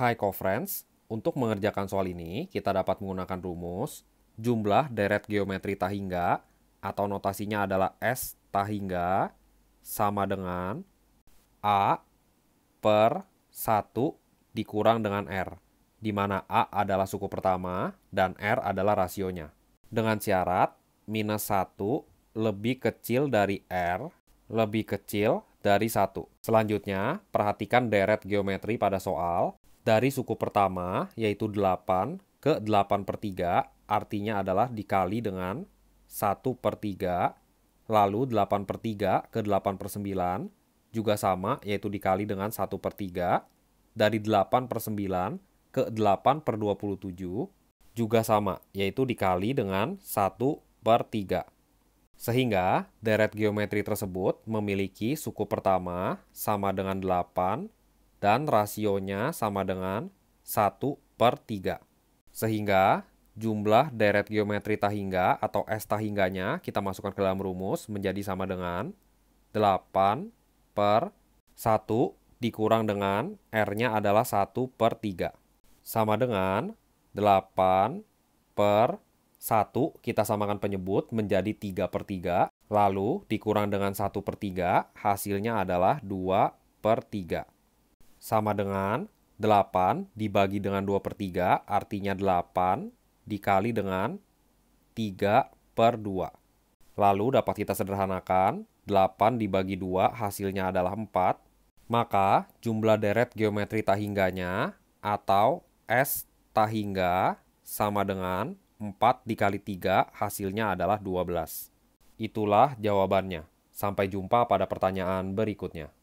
Hi friends, untuk mengerjakan soal ini kita dapat menggunakan rumus jumlah deret geometri tahingga atau notasinya adalah S tahingga sama dengan A per 1 dikurang dengan R, di mana A adalah suku pertama dan R adalah rasionya. Dengan syarat minus 1 lebih kecil dari R lebih kecil dari 1. Selanjutnya, perhatikan deret geometri pada soal dari suku pertama, yaitu 8, ke 8 per 3, artinya adalah dikali dengan 1 per 3, lalu 8 per 3 ke 8 per 9, juga sama, yaitu dikali dengan 1 per 3, dari 8 per 9 ke 8 per 27, juga sama, yaitu dikali dengan 1 per 3. Sehingga deret geometri tersebut memiliki suku pertama sama dengan 8 dan rasionya sama dengan 1 per 3. Sehingga jumlah deret geometri tahingga atau S tahingganya kita masukkan ke dalam rumus menjadi sama dengan 8 per 1 dikurang dengan R-nya adalah 1 per 3. Sama dengan 8 per 1 kita samakan penyebut menjadi 3 per 3. Lalu dikurang dengan 1 per 3 hasilnya adalah 2 per 3 sama dengan 8 dibagi dengan 2 per 3, artinya 8 dikali dengan 3 per 2. Lalu dapat kita sederhanakan, 8 dibagi 2 hasilnya adalah 4. Maka jumlah deret geometri tahingganya atau S tahingga sama dengan 4 dikali 3 hasilnya adalah 12. Itulah jawabannya. Sampai jumpa pada pertanyaan berikutnya.